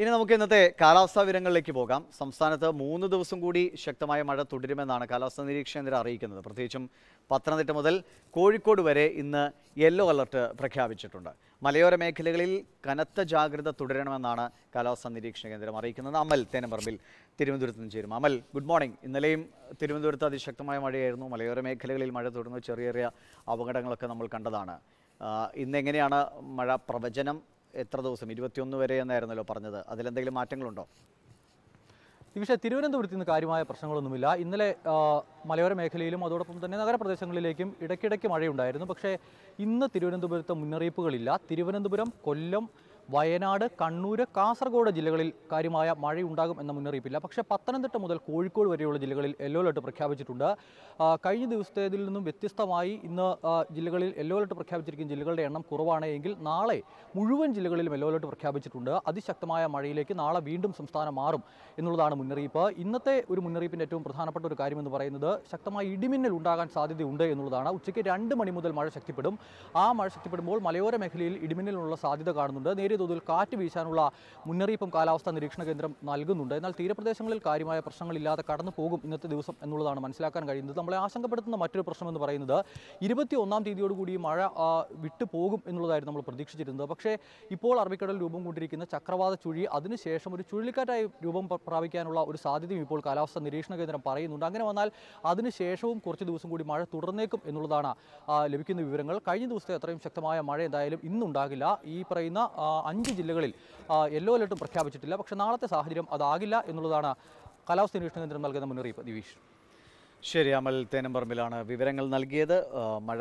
ഇനി നമുക്ക് ഇന്നത്തെ കാലാവസ്ഥാ വിവരങ്ങളിലേക്ക് പോകാം സംസ്ഥാനത്ത് മൂന്ന് ദിവസം കൂടി ശക്തമായ മഴ തുടരുമെന്നാണ് കാലാവസ്ഥാ നിരീക്ഷണ കേന്ദ്രം അറിയിക്കുന്നത് പ്രത്യേകിച്ചും പത്തനംതിട്ട മുതൽ കോഴിക്കോട് വരെ ഇന്ന് യെല്ലോ അലർട്ട് പ്രഖ്യാപിച്ചിട്ടുണ്ട് മലയോര മേഖലകളിൽ കനത്ത ജാഗ്രത തുടരണമെന്നാണ് കാലാവസ്ഥാ നിരീക്ഷണ കേന്ദ്രം അറിയിക്കുന്നത് അമൽ തേനമ്പറമ്പിൽ തിരുവനന്തപുരത്ത് നിന്ന് ചേരും അമൽ ഗുഡ് മോർണിംഗ് ഇന്നലെയും തിരുവനന്തപുരത്ത് അതിശക്തമായ മഴയായിരുന്നു മലയോര മേഖലകളിൽ മഴ തുടർന്ന് ചെറിയ ചെറിയ അപകടങ്ങളൊക്കെ നമ്മൾ കണ്ടതാണ് ഇന്നെങ്ങനെയാണ് മഴ പ്രവചനം എത്ര ദിവസം ഇരുപത്തിയൊന്ന് വരെ എന്നായിരുന്നല്ലോ പറഞ്ഞത് അതിലെന്തെങ്കിലും മാറ്റങ്ങളുണ്ടോ നിമിഷ തിരുവനന്തപുരത്ത് നിന്ന് കാര്യമായ പ്രശ്നങ്ങളൊന്നുമില്ല ഇന്നലെ മലയോര മേഖലയിലും അതോടൊപ്പം തന്നെ നഗരപ്രദേശങ്ങളിലേക്കും ഇടയ്ക്കിടയ്ക്ക് മഴയുണ്ടായിരുന്നു പക്ഷേ ഇന്ന് തിരുവനന്തപുരത്ത് മുന്നറിയിപ്പുകളില്ല തിരുവനന്തപുരം കൊല്ലം വയനാട് കണ്ണൂർ കാസർഗോഡ് ജില്ലകളിൽ കാര്യമായ മഴയുണ്ടാകും എന്ന മുന്നറിയിപ്പില്ല പക്ഷേ പത്തനംതിട്ട മുതൽ കോഴിക്കോട് വരെയുള്ള ജില്ലകളിൽ യെല്ലോ അലർട്ട് പ്രഖ്യാപിച്ചിട്ടുണ്ട് കഴിഞ്ഞ ദിവസത്തേതിൽ നിന്നും വ്യത്യസ്തമായി ഇന്ന് ജില്ലകളിൽ യെല്ലോ അലർട്ട് പ്രഖ്യാപിച്ചിരിക്കുന്ന ജില്ലകളുടെ എണ്ണം കുറവാണെങ്കിൽ നാളെ മുഴുവൻ ജില്ലകളിലും യെല്ലോ അലർട്ട് പ്രഖ്യാപിച്ചിട്ടുണ്ട് അതിശക്തമായ മഴയിലേക്ക് നാളെ വീണ്ടും സംസ്ഥാനം മാറും എന്നുള്ളതാണ് മുന്നറിയിപ്പ് ഇന്നത്തെ ഒരു മുന്നറിയിപ്പിൻ്റെ ഏറ്റവും പ്രധാനപ്പെട്ട ഒരു കാര്യമെന്ന് പറയുന്നത് ശക്തമായ ഇടിമിന്നൽ ഉണ്ടാകാൻ സാധ്യതയുണ്ട് എന്നുള്ളതാണ് ഉച്ചയ്ക്ക് രണ്ട് മണി മുതൽ മഴ ശക്തിപ്പെടും ആ മഴ ശക്തിപ്പെടുമ്പോൾ മലയോര മേഖലയിൽ ഇടിമിന്നലിനുള്ള സാധ്യത കാണുന്നുണ്ട് നേരിയ ചെറിയ തോതിൽ കാറ്റ് വീശാനുള്ള മുന്നറിയിപ്പും കാലാവസ്ഥാ നിരീക്ഷണ കേന്ദ്രം നൽകുന്നുണ്ട് എന്നാൽ തീരപ്രദേശങ്ങളിൽ കാര്യമായ പ്രശ്നങ്ങളില്ലാതെ കടന്നു പോകും ഇന്നത്തെ ദിവസം എന്നുള്ളതാണ് മനസ്സിലാക്കാൻ കഴിയുന്നത് നമ്മളെ ആശങ്കപ്പെടുത്തുന്ന മറ്റൊരു പ്രശ്നം എന്ന് പറയുന്നത് ഇരുപത്തി ഒന്നാം തീയതിയോടുകൂടി മഴ വിട്ടു പോകും എന്നുള്ളതായിരുന്നു നമ്മൾ പ്രതീക്ഷിച്ചിരുന്നത് പക്ഷേ ഇപ്പോൾ അറബിക്കടൽ രൂപം കൊണ്ടിരിക്കുന്ന ചക്രവാത ചുഴി അതിനുശേഷം ഒരു ചുഴലിക്കാറ്റായി രൂപം പ്രാപിക്കാനുള്ള ഒരു സാധ്യതയും ഇപ്പോൾ കാലാവസ്ഥാ നിരീക്ഷണ കേന്ദ്രം പറയുന്നുണ്ട് അങ്ങനെ വന്നാൽ അതിനുശേഷവും കുറച്ച് ദിവസം കൂടി മഴ തുടർന്നേക്കും എന്നുള്ളതാണ് ലഭിക്കുന്ന വിവരങ്ങൾ കഴിഞ്ഞ ദിവസത്തെ അത്രയും ശക്തമായ മഴ എന്തായാലും ഇന്നുണ്ടാകില്ല ഈ പറയുന്ന അഞ്ച് ജില്ലകളിൽ യെല്ലോ അലർട്ടും പ്രഖ്യാപിച്ചിട്ടില്ല പക്ഷേ നാളത്തെ സാഹചര്യം അതാകില്ല എന്നുള്ളതാണ് കാലാവസ്ഥ നിരീക്ഷണ കേന്ദ്രം നൽകുന്ന മുന്നറിയിപ്പ് ദിവീഷ് ശരി അമൽ തേനമ്പറമ്പിലാണ് വിവരങ്ങൾ നൽകിയത് മഴ